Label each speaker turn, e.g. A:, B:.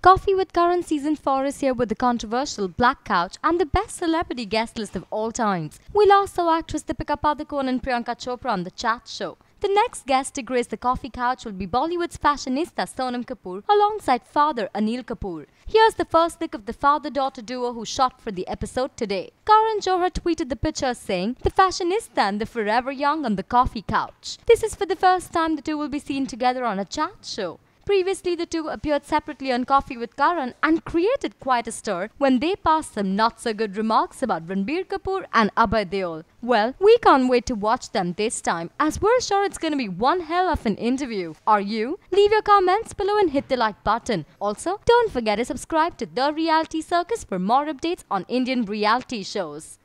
A: Coffee with current season 4 is here with the controversial Black Couch and the best celebrity guest list of all times. We lost our actress Deepika Padukone and Priyanka Chopra on the chat show. The next guest to grace the coffee couch will be Bollywood's fashionista Sonam Kapoor alongside father Anil Kapoor. Here's the first look of the father-daughter duo who shot for the episode today. Karan Johar tweeted the picture saying, The fashionista and the forever young on the coffee couch. This is for the first time the two will be seen together on a chat show. Previously, the two appeared separately on Coffee with Karan and created quite a stir when they passed some not-so-good remarks about Ranbir Kapoor and Abhay Deol. Well, we can't wait to watch them this time as we're sure it's going to be one hell of an interview. Are you? Leave your comments below and hit the like button. Also, don't forget to subscribe to The Reality Circus for more updates on Indian reality shows.